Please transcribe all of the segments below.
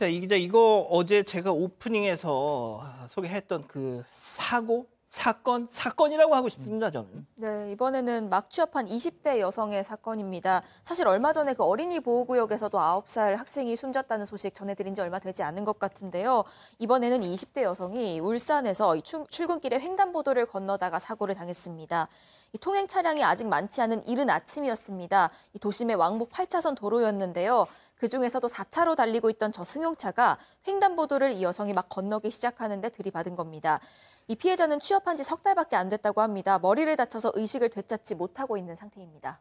자, 이 기자 이거 어제 제가 오프닝에서 소개했던 그 사고 사건, 사건이라고 하고 싶습니다, 저는. 네, 이번에는 막 취업한 20대 여성의 사건입니다. 사실 얼마 전에 그 어린이 보호구역에서도 9살 학생이 숨졌다는 소식 전해드린 지 얼마 되지 않은 것 같은데요. 이번에는 20대 여성이 울산에서 출근길에 횡단보도를 건너다가 사고를 당했습니다. 통행 차량이 아직 많지 않은 이른 아침이었습니다. 도심의 왕복 8차선 도로였는데요. 그중에서도 4차로 달리고 있던 저 승용차가 횡단보도를 이 여성이 막 건너기 시작하는데 들이받은 겁니다. 이 피해자는 취업한 지 석 달밖에 안 됐다고 합니다. 머리를 다쳐서 의식을 되찾지 못하고 있는 상태입니다.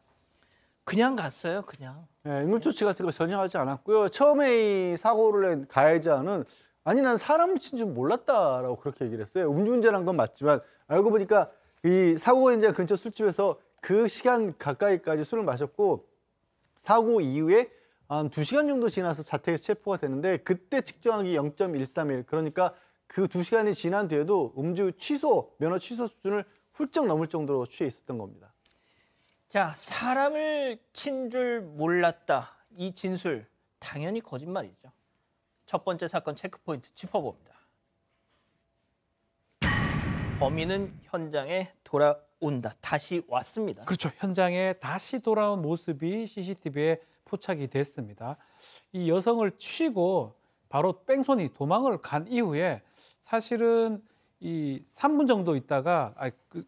그냥 갔어요, 그냥. 네, 인물조치 같은 거 전혀 하지 않았고요. 처음에 이 사고를 낸 가해자는 아니 난 사람 미친 줄 몰랐다라고 그렇게 얘기를 했어요. 음주운전한 건 맞지만 알고 보니까 이 사고가 이 근처 술집에서 그 시간 가까이까지 술을 마셨고 사고 이후에 한 두시간 정도 지나서 자택에서 체포가 되는데 그때 측정하기 0.131 그러니까 그 두시간이 지난 뒤에도 음주 취소, 면허 취소 수준을 훌쩍 넘을 정도로 취해 있었던 겁니다. 자, 사람을 친 줄 몰랐다. 이 진술 당연히 거짓말이죠. 첫 번째 사건 체크포인트 짚어봅니다. 범인은 현장에 돌아온다. 다시 왔습니다. 그렇죠. 현장에 다시 돌아온 모습이 CCTV에 포착이 됐습니다. 이 여성을 치고 바로 뺑소니 도망을 간 이후에 사실은 이 3분 정도 있다가 아, 그,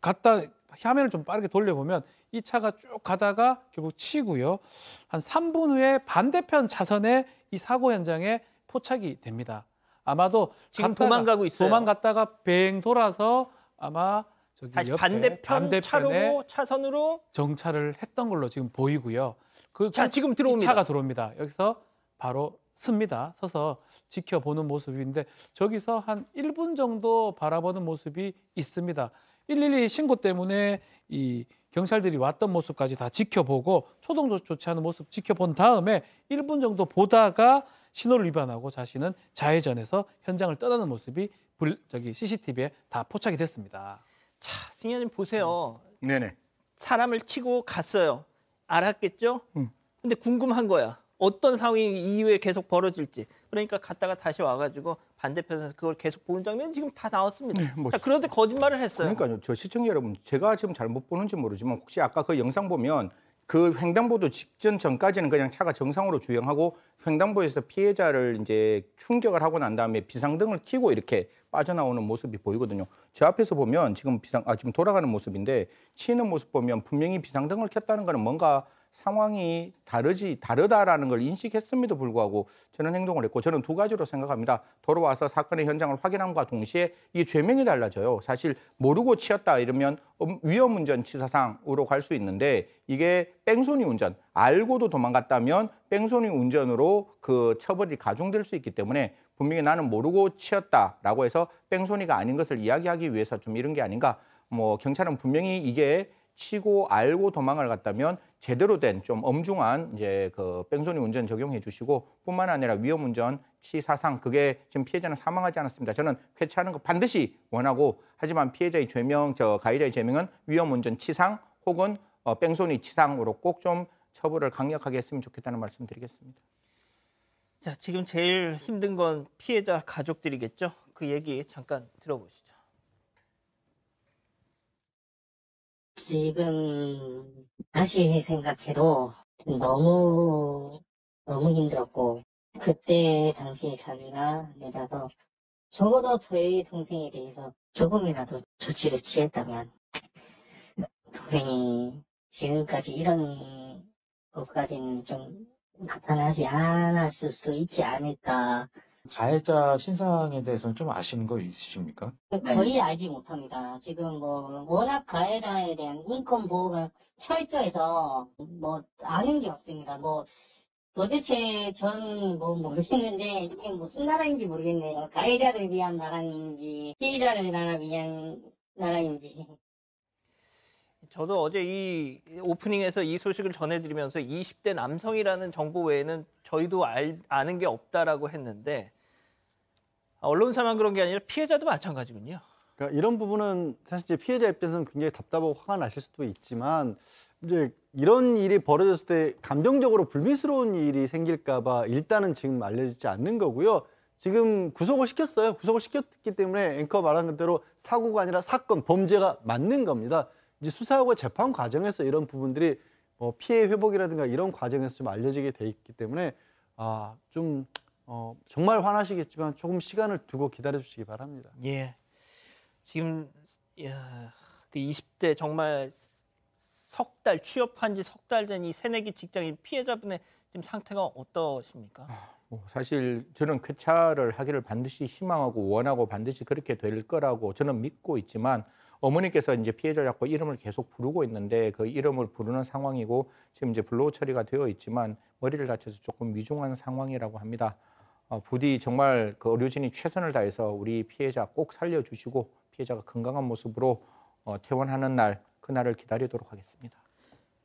갔다 화면을 좀 빠르게 돌려보면 이 차가 쭉 가다가 결국 치고요. 한 3분 후에 반대편 차선에 이 사고 현장에 포착이 됩니다. 아마도 지금 갔다가, 도망가고 있어요. 도망갔다가 뱅 돌아서 아마 저기 다시 반대편 반대편에 차선으로 정차를 했던 걸로 지금 보이고요. 그 자, 지금 들어옵니다. 차가 들어옵니다. 여기서 바로 씁니다. 서서 지켜보는 모습인데 저기서 한 1분 정도 바라보는 모습이 있습니다. 112 신고 때문에 이 경찰들이 왔던 모습까지 다 지켜보고 초동 조치하는 모습 지켜본 다음에 1분 정도 보다가 신호를 위반하고 자신은 좌회전해서 현장을 떠나는 모습이 불, 저기 CCTV에 다 포착이 됐습니다. 자, 승현님 보세요. 음. 네네. 사람을 치고 갔어요. 알았겠죠? 음. 근데 궁금한 거야. 어떤 상황이 이후에 계속 벌어질지 그러니까 갔다가 다시 와가지고 반대편에서 그걸 계속 보는 장면이 지금 다 나왔습니다. 네, 뭐, 자, 그런데 거짓말을 했어요. 그러니까요. 저 시청자 여러분 제가 지금 잘못 보는지 모르지만 혹시 아까 그 영상 보면 그 횡단보도 직전 전까지는 그냥 차가 정상으로 주행하고 횡단보에서 피해자를 이제 충격을 하고 난 다음에 비상등을 켜고 이렇게 빠져나오는 모습이 보이거든요. 저 앞에서 보면 지금 비상 아 지금 돌아가는 모습인데 치는 모습 보면 분명히 비상등을 켰다는 거는 뭔가 상황이 다르지 다르다라는 걸 인식했음에도 불구하고 저는 행동을 했고 저는 두 가지로 생각합니다. 돌아와서 사건의 현장을 확인함과 동시에 이 죄명이 달라져요. 사실 모르고 치였다 이러면 음, 위험운전 치사상으로 갈 수 있는데 이게 뺑소니 운전 알고도 도망갔다면 뺑소니 운전으로 그 처벌이 가중될 수 있기 때문에 분명히 나는 모르고 치였다라고 해서 뺑소니가 아닌 것을 이야기하기 위해서 좀 이런 게 아닌가. 뭐 경찰은 분명히 이게 치고 알고 도망을 갔다면 제대로 된 좀 엄중한 이제 그 뺑소니 운전 적용해 주시고 뿐만 아니라 위험 운전 치사상 그게 지금 피해자는 사망하지 않았습니다. 저는 쾌차하는 거 반드시 원하고 하지만 피해자의 죄명 저 가해자의 죄명은 위험 운전 치상 혹은 어, 뺑소니 치상으로 꼭 좀 처벌을 강력하게 했으면 좋겠다는 말씀드리겠습니다. 자 지금 제일 힘든 건 피해자 가족들이겠죠. 그 얘기 잠깐 들어보시죠. 지금 다시 생각해도 너무 너무 힘들었고 그때 당시에 자기가 내려서 적어도 저희 동생에 대해서 조금이라도 조치를 취했다면 동생이 지금까지 이런 것까지는 좀 나타나지 않았을 수도 있지 않을까 가해자 신상에 대해서는 좀 아시는 거 있으십니까? 네, 거의 알지 못합니다. 지금 뭐 워낙 가해자에 대한 인권 보호가 철저해서 뭐 아는 게 없습니다. 뭐 도대체 전 뭐 모르겠는데 이게 무슨 뭐 나라인지 모르겠네요. 가해자를 위한 나라인지 피해자를 위한 나라인지 저도 어제 이 오프닝에서 이 소식을 전해드리면서 20대 남성이라는 정보 외에는 저희도 알, 아는 게 없다라고 했는데 아, 언론사만 그런 게 아니라 피해자도 마찬가지군요. 그러니까 이런 부분은 사실 이제 피해자 입장에서는 굉장히 답답하고 화가 나실 수도 있지만 이제 이런 일이 벌어졌을 때 감정적으로 불미스러운 일이 생길까봐 일단은 지금 알려지지 않는 거고요. 지금 구속을 시켰어요. 구속을 시켰기 때문에 앵커 말한 그대로 사고가 아니라 사건, 범죄가 맞는 겁니다. 이제 수사하고 재판 과정에서 이런 부분들이 뭐 피해 회복이라든가 이런 과정에서 좀 알려지게 돼 있기 때문에 아, 좀 어, 정말 화나시겠지만 조금 시간을 두고 기다려 주시기 바랍니다. 예. 지금 야, 그 20대 정말 석 달 취업한 지석 달 된 이 새내기 직장인 피해자분의 지금 상태가 어떠십니까? 아, 뭐 사실 저는 쾌차를 하기를 반드시 희망하고 원하고 반드시 그렇게 될 거라고 저는 믿고 있지만 어머니께서 이제 피해자를 잡고 이름을 계속 부르고 있는데 그 이름을 부르는 상황이고 지금 이제 불로 처리가 되어 있지만 머리를 다쳐서 조금 위중한 상황이라고 합니다. 어, 부디 정말 그 의료진이 최선을 다해서 우리 피해자 꼭 살려주시고 피해자가 건강한 모습으로 어, 퇴원하는 날 그날을 기다리도록 하겠습니다.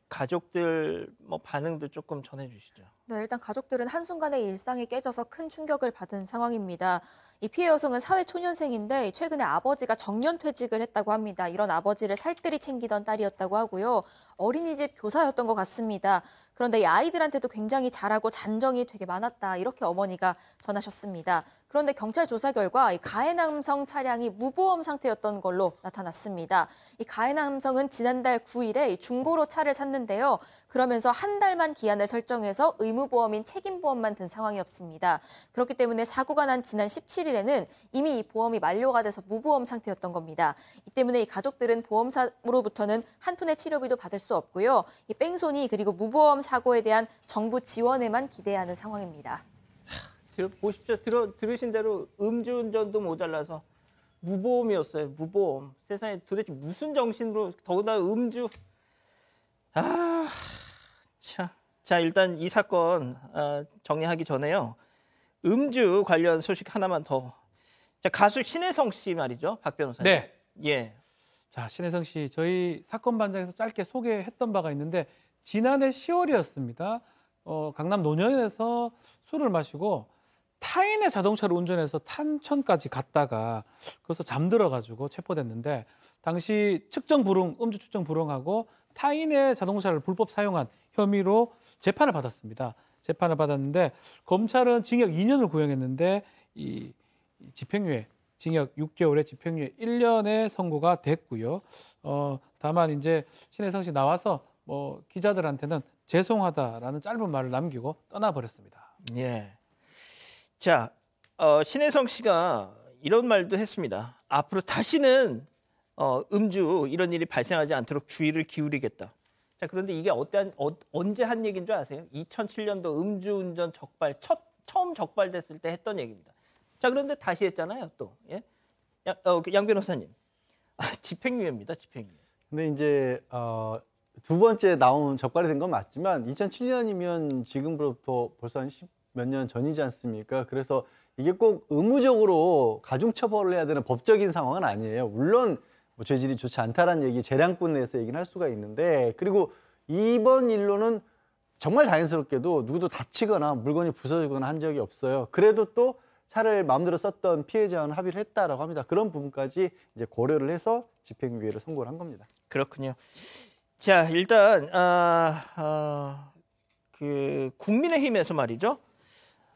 가족들 뭐 반응도 조금 전해주시죠. 네, 일단 가족들은 한순간에 일상이 깨져서 큰 충격을 받은 상황입니다. 이 피해 여성은 사회초년생인데 최근에 아버지가 정년퇴직을 했다고 합니다. 이런 아버지를 살뜰히 챙기던 딸이었다고 하고요. 어린이집 교사였던 것 같습니다. 그런데 이 아이들한테도 굉장히 잘하고 잔정이 되게 많았다. 이렇게 어머니가 전하셨습니다. 그런데 경찰 조사 결과 이 가해남성 차량이 무보험 상태였던 걸로 나타났습니다. 이 가해남성은 지난달 9일에 중고로 차를 샀는데요. 그러면서 한 달만 기한을 설정해서 의무 의무보험인 책임보험만 든상황이없습니다 그렇기 때문에 사고가 난 지난 17일에는 이미 이 보험이 만료가 돼서 무보험 상태였던 겁니다. 이 때문에 이 가족들은 보험사로부터는 한 푼의 치료비도 받을 수 없고요. 이 뺑소니 그리고 무보험 사고에 대한 정부 지원에만 기대하는 상황입니다. 보십시오. 들어, 들으신 대로 음주운전도 모자라서 무보험이었어요. 무보험. 세상에 도대체 무슨 정신으로 더군다나 음주. 아. 자, 일단 이 사건 아, 정리하기 전에요. 음주 관련 소식 하나만 더. 자, 가수 신혜성 씨 말이죠. 박 변호사님. 네. 예. 자, 신혜성 씨 저희 사건 반장에서 짧게 소개했던 바가 있는데 지난해 10월이었습니다. 어, 강남 노년에서 술을 마시고 타인의 자동차를 운전해서 탄천까지 갔다가 그래서 잠들어 가지고 체포됐는데 당시 측정 불응, 음주 측정 불응하고 타인의 자동차를 불법 사용한 혐의로 재판을 받았습니다. 재판을 받았는데 검찰은 징역 2년을 구형했는데 이 집행유예 징역 6개월에 집행유예 1년의 선고가 됐고요. 어 다만 이제 신혜성 씨 나와서 뭐 기자들한테는 죄송하다라는 짧은 말을 남기고 떠나버렸습니다. 예. 자, 어, 신혜성 씨가 이런 말도 했습니다. 앞으로 다시는 어, 음주 이런 일이 발생하지 않도록 주의를 기울이겠다. 자, 그런데 이게 어때, 어, 언제 한 얘기인 줄 아세요? 2007년도 음주운전 적발, 첫, 처음 적발됐을 때 했던 얘기입니다. 자, 그런데 다시 했잖아요, 또. 예? 양, 어, 그 양 변호사님. 아, 집행유예입니다, 집행유예. 근데 이제, 어, 두 번째 나온 적발이 된 건 맞지만 2007년이면 지금부터 벌써 한1몇년 전이지 않습니까? 그래서 이게 꼭 의무적으로 가중처벌을 해야 되는 법적인 상황은 아니에요. 물론 뭐 죄질이 좋지 않다라는 얘기 재량권 내에서 얘기를할 수가 있는데 그리고 이번 일로는 정말 자연스럽게도 누구도 다치거나 물건이 부서지거나 한 적이 없어요. 그래도 또 차를 마음대로 썼던 피해자와는 합의를 했다라고 합니다. 그런 부분까지 이제 고려를 해서 집행유예를 선고를 한 겁니다. 그렇군요. 자 일단 아, 아, 그 국민의힘에서 말이죠.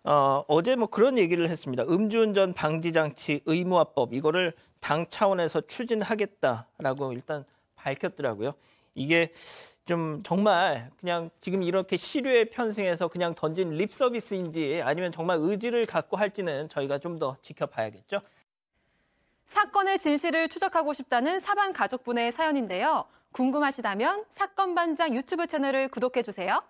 어, 어제 뭐 그런 얘기를 했습니다. 음주운전 방지 장치 의무화법 이거를 당 차원에서 추진하겠다라고 일단 밝혔더라고요. 이게 좀 정말 그냥 지금 이렇게 시류의 편승해서 그냥 던진 립 서비스인지 아니면 정말 의지를 갖고 할지는 저희가 좀 더 지켜봐야겠죠. 사건의 진실을 추적하고 싶다는 사반 가족분의 사연인데요. 궁금하시다면 사건 반장 유튜브 채널을 구독해 주세요.